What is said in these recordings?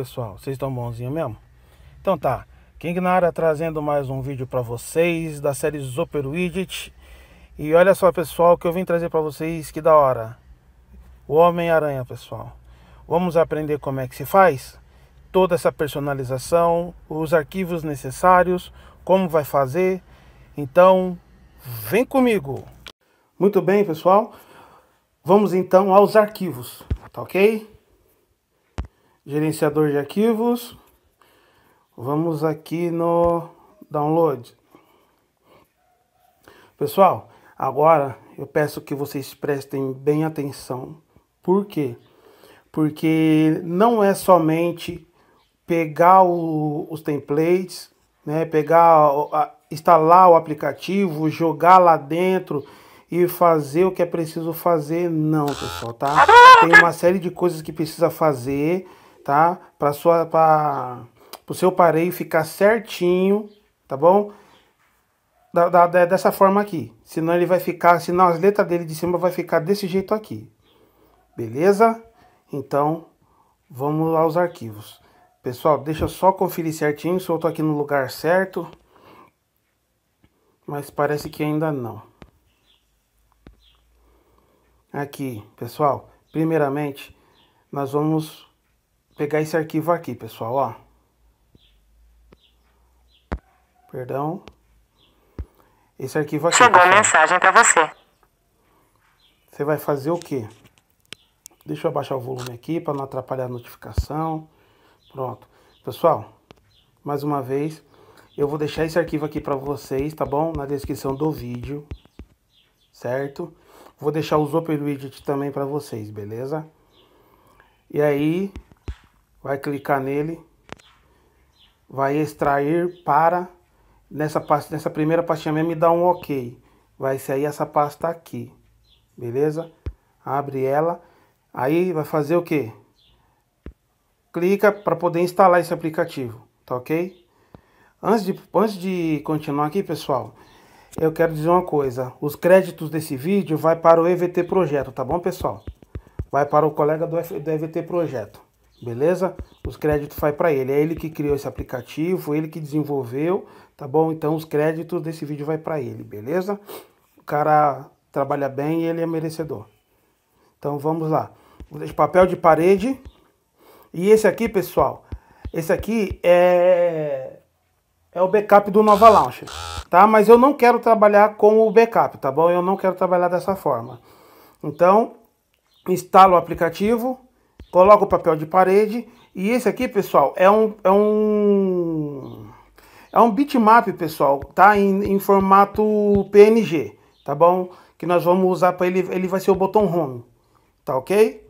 pessoal? Vocês estão bonzinhos mesmo? Então tá, King Nara trazendo mais um vídeo para vocês da série Zoper Widget. E olha só, pessoal, que eu vim trazer para vocês, que da hora. O Homem-Aranha, pessoal. Vamos aprender como é que se faz? Toda essa personalização, os arquivos necessários, como vai fazer. Então, vem comigo! Muito bem, pessoal. Vamos então aos arquivos, tá ok? gerenciador de arquivos. Vamos aqui no download. Pessoal, agora eu peço que vocês prestem bem atenção. Por quê? Porque não é somente pegar o, os templates, né, pegar, instalar o aplicativo, jogar lá dentro e fazer o que é preciso fazer, não, pessoal, tá? Tem uma série de coisas que precisa fazer tá? Para sua para o seu pareio ficar certinho, tá bom? Da, da, dessa forma aqui. Senão ele vai ficar, senão as letras dele de cima vai ficar desse jeito aqui. Beleza? Então, vamos aos arquivos. Pessoal, deixa eu só conferir certinho se eu tô aqui no lugar certo. Mas parece que ainda não. Aqui, pessoal, primeiramente, nós vamos pegar esse arquivo aqui, pessoal, ó. Perdão. Esse arquivo aqui. Chegou pessoal. mensagem para você. Você vai fazer o quê? Deixa eu abaixar o volume aqui para não atrapalhar a notificação. Pronto. Pessoal, mais uma vez, eu vou deixar esse arquivo aqui para vocês, tá bom? Na descrição do vídeo, certo? Vou deixar os Open Widget também para vocês, beleza? E aí, vai clicar nele, vai extrair para nessa, pasta, nessa primeira pastinha mesmo e dá um OK. Vai sair essa pasta aqui, beleza? Abre ela, aí vai fazer o que? Clica para poder instalar esse aplicativo, tá ok? Antes de, antes de continuar aqui, pessoal, eu quero dizer uma coisa. Os créditos desse vídeo vai para o EVT Projeto, tá bom, pessoal? Vai para o colega do, do EVT Projeto beleza? Os créditos vai para ele, é ele que criou esse aplicativo, ele que desenvolveu, tá bom? Então os créditos desse vídeo vai para ele, beleza? O cara trabalha bem e ele é merecedor. Então vamos lá. De papel de parede. E esse aqui, pessoal, esse aqui é é o backup do Nova Launcher, tá? Mas eu não quero trabalhar com o backup, tá bom? Eu não quero trabalhar dessa forma. Então, instalo o aplicativo, coloca o papel de parede e esse aqui, pessoal, é um é um é um bitmap, pessoal, tá? Em, em formato PNG, tá bom? Que nós vamos usar para ele, ele vai ser o botão home, tá ok?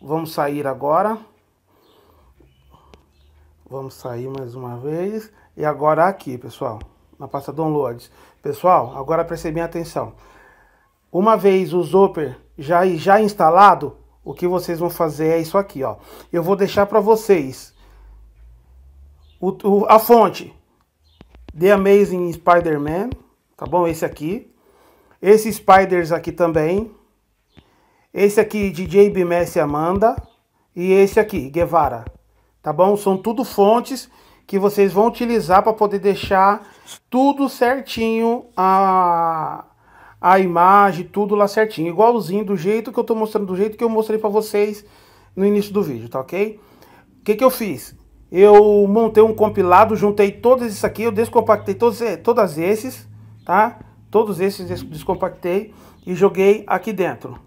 Vamos sair agora. Vamos sair mais uma vez. E agora aqui, pessoal, na pasta downloads. Pessoal, agora bem atenção. Uma vez o Zoper já, já instalado, o que vocês vão fazer é isso aqui, ó. Eu vou deixar para vocês o, o, a fonte The Amazing Spider-Man, tá bom? Esse aqui. Esse Spiders aqui também. Esse aqui de DJ Messi Amanda e esse aqui Guevara, tá bom? São tudo fontes que vocês vão utilizar para poder deixar tudo certinho a a imagem, tudo lá certinho. Igualzinho, do jeito que eu estou mostrando, do jeito que eu mostrei para vocês no início do vídeo, tá ok? O que, que eu fiz? Eu montei um compilado, juntei todos isso aqui, eu descompactei todos, todas esses, tá? Todos esses descompactei e joguei aqui dentro.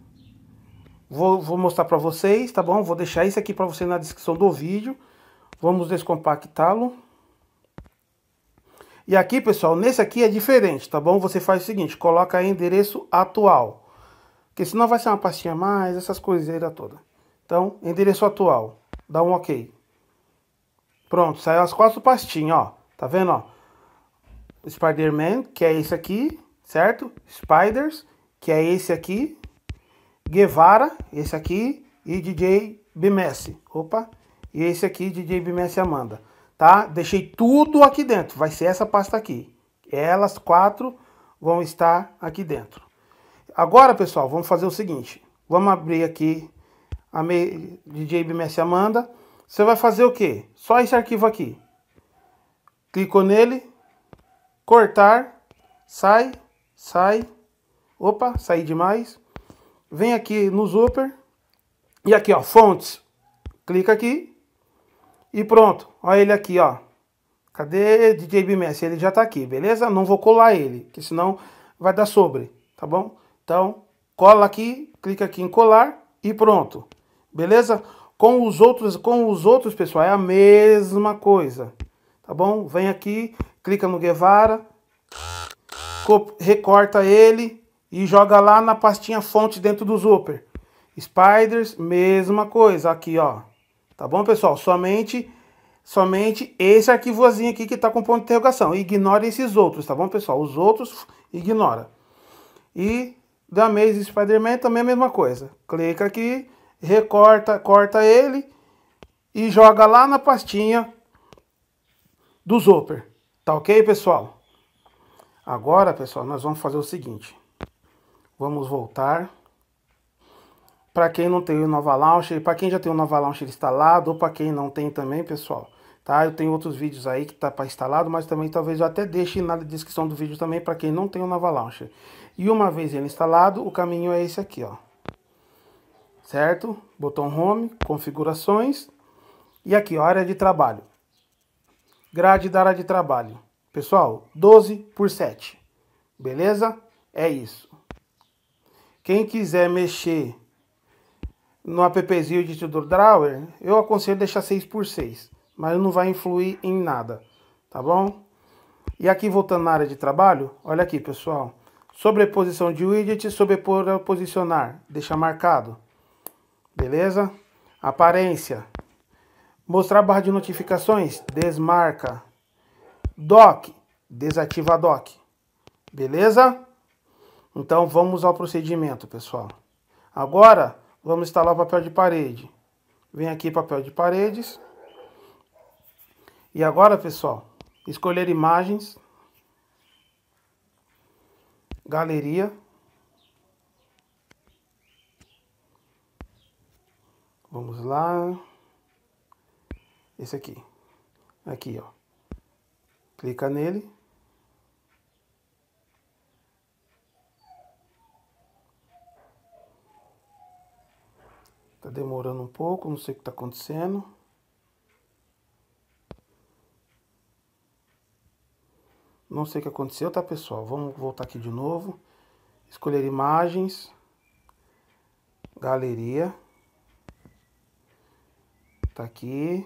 Vou, vou mostrar para vocês, tá bom? Vou deixar isso aqui para vocês na descrição do vídeo. Vamos descompactá-lo. E aqui, pessoal, nesse aqui é diferente, tá bom? Você faz o seguinte, coloca endereço atual. Porque senão vai ser uma pastinha mais, essas coiseiras todas. Então, endereço atual. Dá um ok. Pronto, saiu as quatro pastinhas, ó. Tá vendo, ó? Spider-Man, que é esse aqui, certo? Spiders, que é esse aqui. Guevara, esse aqui. E DJ Bimessi. Opa! E esse aqui, DJ Bimessi Amanda tá? Deixei tudo aqui dentro, vai ser essa pasta aqui. Elas quatro vão estar aqui dentro. Agora, pessoal, vamos fazer o seguinte. Vamos abrir aqui a Me... DJ BMS Amanda. Você vai fazer o quê? Só esse arquivo aqui. Clicou nele, cortar, sai, sai, opa, saí demais. Vem aqui no Super e aqui ó, fontes, clica aqui, e pronto, olha ele aqui, ó. Cadê DJ Bimes? Ele já tá aqui, beleza? Não vou colar ele, que senão vai dar sobre, tá bom? Então, cola aqui, clica aqui em colar e pronto. Beleza? Com os outros, com os outros, pessoal, é a mesma coisa. Tá bom? Vem aqui, clica no Guevara, recorta ele e joga lá na pastinha fonte dentro do Super. Spiders, mesma coisa, aqui, ó. Tá bom, pessoal? Somente somente esse arquivozinho aqui que está com ponto de interrogação. Ignora esses outros, tá bom, pessoal? Os outros, ignora. E da mesma Spider-Man também a mesma coisa. Clica aqui, recorta, corta ele e joga lá na pastinha do Zoper. Tá ok, pessoal? Agora, pessoal, nós vamos fazer o seguinte. Vamos voltar. Para quem não tem o Nova Launcher, para quem já tem o Nova Launcher instalado, ou para quem não tem também, pessoal, tá? Eu tenho outros vídeos aí que tá para instalado, mas também talvez eu até deixe na descrição do vídeo também para quem não tem o Nova Launcher. E uma vez ele instalado, o caminho é esse aqui, ó. Certo? Botão Home, configurações e aqui, ó, área de trabalho. Grade da área de trabalho. Pessoal, 12 por 7. Beleza? É isso. Quem quiser mexer no appzinho de Tudor Drawer, eu aconselho deixar 6 por 6 mas não vai influir em nada, tá bom? E aqui voltando na área de trabalho, olha aqui pessoal, sobreposição de widget, sobrepor ao posicionar, deixa marcado, beleza? Aparência, mostrar barra de notificações, desmarca, dock, desativa dock, beleza? Então vamos ao procedimento pessoal. Agora Vamos instalar o papel de parede. Vem aqui papel de paredes. E agora, pessoal, escolher imagens. Galeria. Vamos lá. Esse aqui. Aqui, ó. Clica nele. Tá demorando um pouco, não sei o que tá acontecendo. Não sei o que aconteceu, tá, pessoal? Vamos voltar aqui de novo. Escolher imagens. Galeria. Tá aqui.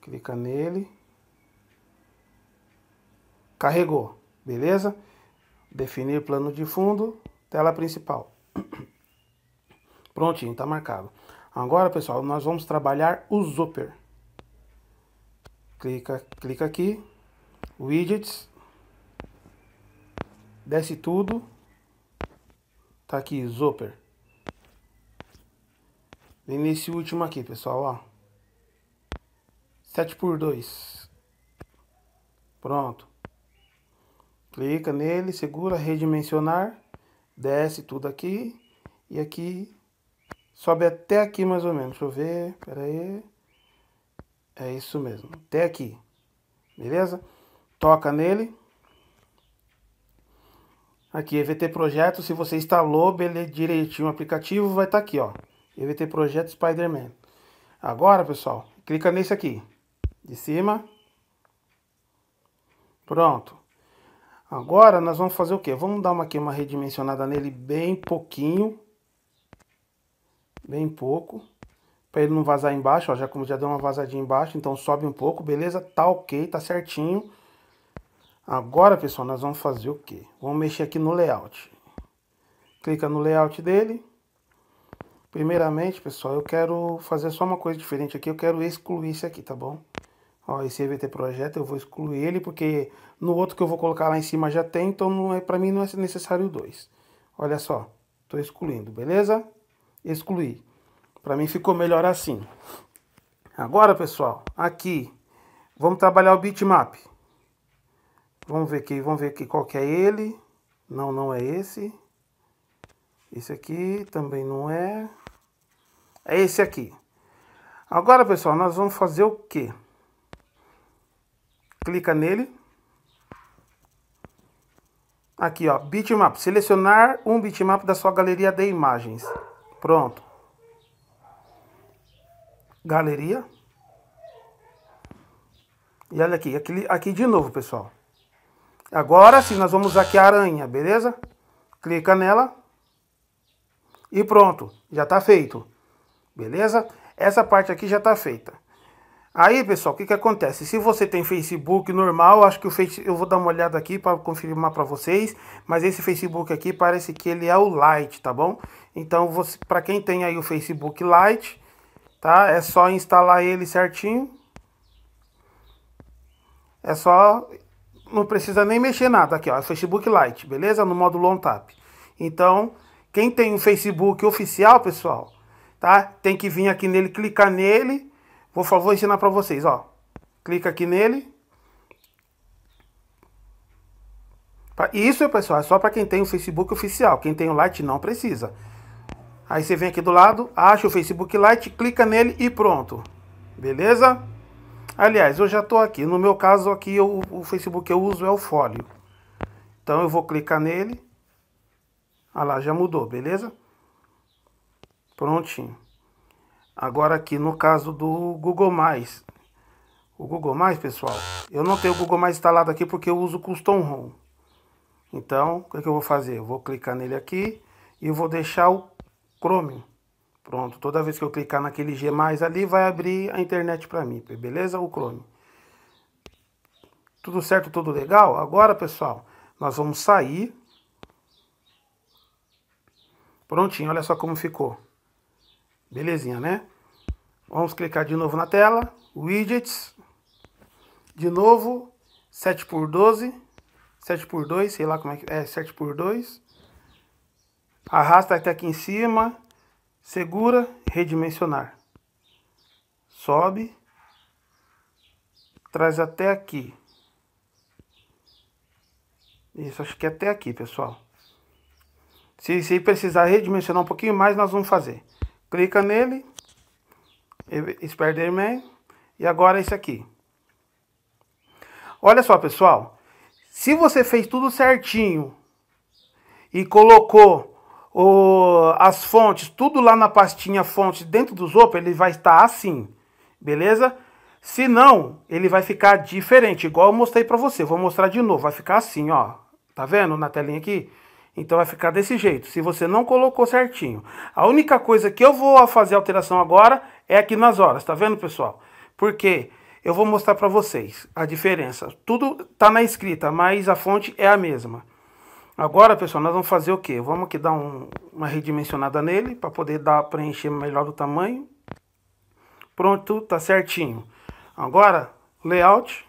Clica nele. Carregou, beleza? Definir plano de fundo, tela principal. Prontinho, tá marcado. Agora, pessoal, nós vamos trabalhar o Zooper. Clica, clica aqui, Widgets, desce tudo, tá aqui, Zooper. Vem nesse último aqui, pessoal, ó. 7 por 2. Pronto. Clica nele, segura, redimensionar, desce tudo aqui e aqui Sobe até aqui mais ou menos. Deixa eu ver. Pera aí. É isso mesmo. Até aqui. Beleza? Toca nele. Aqui, EVT Projeto. Se você instalou direitinho o aplicativo, vai estar tá aqui, ó. EVT Projeto Spider-Man. Agora, pessoal, clica nesse aqui. De cima. Pronto. Agora nós vamos fazer o quê? Vamos dar uma, aqui uma redimensionada nele bem pouquinho bem pouco, para ele não vazar embaixo, ó, já como já deu uma vazadinha embaixo, então sobe um pouco, beleza? Tá ok, tá certinho. Agora, pessoal, nós vamos fazer o quê? Vamos mexer aqui no layout. Clica no layout dele. Primeiramente, pessoal, eu quero fazer só uma coisa diferente aqui, eu quero excluir isso aqui, tá bom? Ó, esse EVT Projeto eu vou excluir ele, porque no outro que eu vou colocar lá em cima já tem, então não é, para mim não é necessário dois. Olha só, estou excluindo, beleza? excluir. Para mim ficou melhor assim. Agora, pessoal, aqui vamos trabalhar o bitmap. Vamos ver aqui, vamos ver aqui qual que é ele. Não, não é esse. Esse aqui também não é. É esse aqui. Agora, pessoal, nós vamos fazer o quê? Clica nele. Aqui, ó, bitmap. Selecionar um bitmap da sua galeria de imagens. Pronto. Galeria. E olha aqui, aqui, aqui de novo, pessoal. Agora sim, nós vamos aqui a aranha, beleza? Clica nela. E pronto, já está feito. Beleza? Essa parte aqui já está feita. Aí, pessoal, o que, que acontece? Se você tem Facebook normal, acho que o Face... eu vou dar uma olhada aqui para confirmar para vocês, mas esse Facebook aqui parece que ele é o Lite, tá bom? Então, você... para quem tem aí o Facebook Lite, tá? É só instalar ele certinho. É só não precisa nem mexer nada aqui, ó, é Facebook Lite, beleza? No modo Long Tap. Então, quem tem o um Facebook oficial, pessoal, tá? Tem que vir aqui nele, clicar nele por favor, ensinar para vocês, ó. Clica aqui nele. E isso, pessoal, é só para quem tem o Facebook oficial. Quem tem o Lite não precisa. Aí você vem aqui do lado, acha o Facebook Lite, clica nele e pronto. Beleza? Aliás, eu já estou aqui. No meu caso aqui, eu, o Facebook que eu uso é o Folio. Então eu vou clicar nele. Ah lá, já mudou, beleza? Prontinho. Agora aqui no caso do Google+, o Google+, pessoal, eu não tenho o Google+, mais instalado aqui porque eu uso Custom ROM. Então, o que, é que eu vou fazer? Eu vou clicar nele aqui e vou deixar o Chrome Pronto, toda vez que eu clicar naquele G+, ali, vai abrir a internet para mim, beleza? O Chrome. Tudo certo, tudo legal? Agora, pessoal, nós vamos sair. Prontinho, olha só como ficou. Belezinha, né? Vamos clicar de novo na tela. Widgets. De novo, 7 x 12. 7 x 2, sei lá como é que é, 7 x 2. Arrasta até aqui em cima. Segura, redimensionar. Sobe. Traz até aqui. Isso, acho que é até aqui, pessoal. Se, se precisar redimensionar um pouquinho mais, nós vamos fazer clica nele, Spider-Man, e agora é esse aqui. Olha só, pessoal, se você fez tudo certinho e colocou o, as fontes, tudo lá na pastinha fonte dentro do Zopa, ele vai estar assim, beleza? Se não, ele vai ficar diferente, igual eu mostrei para você. Vou mostrar de novo, vai ficar assim, ó. Tá vendo na telinha aqui? Então vai ficar desse jeito, se você não colocou certinho. A única coisa que eu vou fazer alteração agora é aqui nas horas, tá vendo, pessoal? Porque eu vou mostrar para vocês a diferença. Tudo tá na escrita, mas a fonte é a mesma. Agora, pessoal, nós vamos fazer o quê? Vamos aqui dar um, uma redimensionada nele para poder dar preencher melhor o tamanho. Pronto, tá certinho. Agora, layout.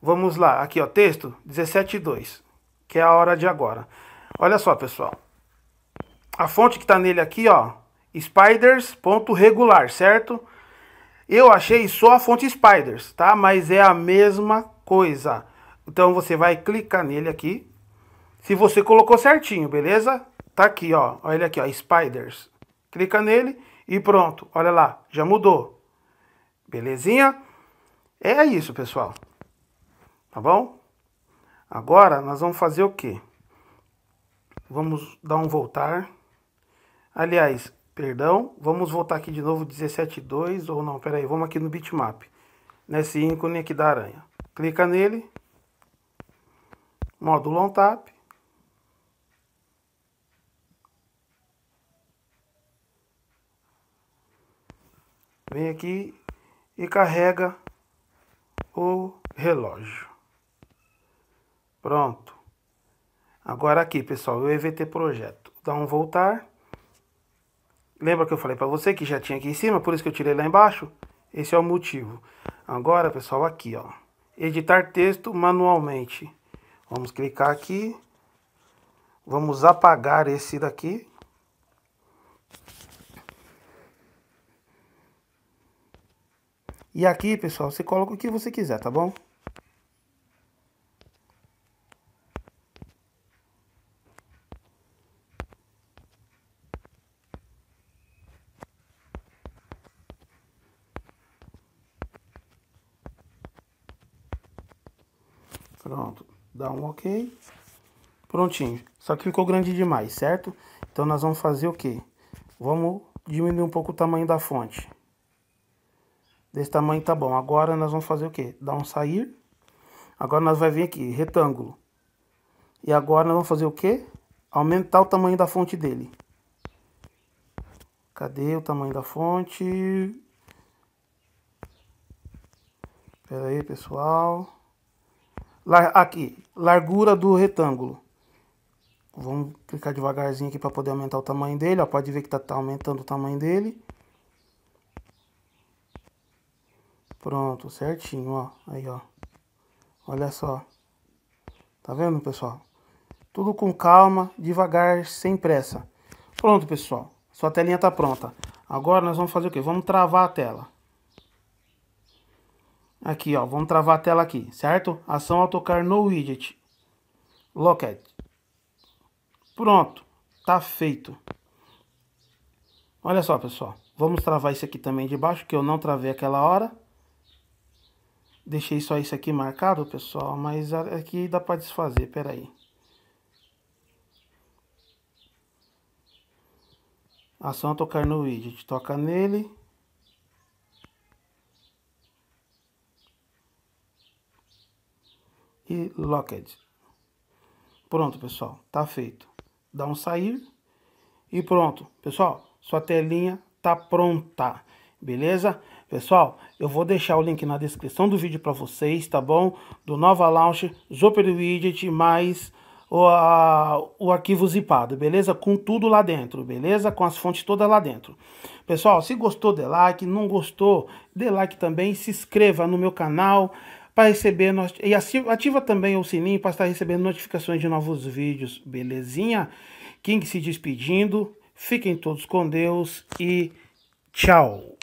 Vamos lá, aqui ó, texto 17.2 que é a hora de agora. Olha só, pessoal. A fonte que está nele aqui, ó, spiders.regular, certo? Eu achei só a fonte spiders, tá? Mas é a mesma coisa. Então você vai clicar nele aqui. Se você colocou certinho, beleza? Tá aqui, ó. Olha ele aqui, ó, spiders. Clica nele e pronto. Olha lá, já mudou. Belezinha? É isso, pessoal. Tá bom? Agora nós vamos fazer o quê? Vamos dar um voltar. Aliás, perdão, vamos voltar aqui de novo 17.2 ou não, peraí, vamos aqui no bitmap. Nesse ícone aqui da aranha. Clica nele. Módulo on tap. Vem aqui e carrega o relógio. Pronto. Agora aqui, pessoal, o EVT projeto. Dá um voltar. Lembra que eu falei para você que já tinha aqui em cima, por isso que eu tirei lá embaixo? Esse é o motivo. Agora, pessoal, aqui, ó. Editar texto manualmente. Vamos clicar aqui. Vamos apagar esse daqui. E aqui, pessoal, você coloca o que você quiser, tá bom? Pronto. Dá um ok. Prontinho. Só que ficou grande demais, certo? Então nós vamos fazer o quê? Vamos diminuir um pouco o tamanho da fonte. Desse tamanho tá bom. Agora nós vamos fazer o quê? dá um sair. Agora nós vai vir aqui, retângulo. E agora nós vamos fazer o quê? Aumentar o tamanho da fonte dele. Cadê o tamanho da fonte? Pera aí, pessoal aqui, largura do retângulo. Vamos clicar devagarzinho aqui para poder aumentar o tamanho dele. Ó, pode ver que está tá aumentando o tamanho dele. Pronto, certinho, ó. Aí, ó. Olha só. Tá vendo, pessoal? Tudo com calma, devagar, sem pressa. Pronto, pessoal. Sua telinha tá pronta. Agora nós vamos fazer o quê? Vamos travar a tela. Aqui, ó, vamos travar a tela aqui, certo? Ação ao tocar no widget. Locket. Pronto, tá feito. Olha só, pessoal. Vamos travar isso aqui também de baixo, que eu não travei aquela hora. Deixei só isso aqui marcado, pessoal, mas aqui dá para desfazer, peraí. Ação tocar no widget, toca nele, e Locked. Pronto, pessoal, tá feito. Dá um sair e pronto. Pessoal, sua telinha tá pronta, beleza? Pessoal, eu vou deixar o link na descrição do vídeo para vocês, tá bom? Do Nova Launch, Zoper Widget, mais o, a, o arquivo zipado, beleza? Com tudo lá dentro, beleza? Com as fontes todas lá dentro. Pessoal, se gostou, dê like. Não gostou, dê like também. Se inscreva no meu canal para receber not... e ativa também o sininho para estar recebendo notificações de novos vídeos, belezinha? King se despedindo. Fiquem todos com Deus e tchau.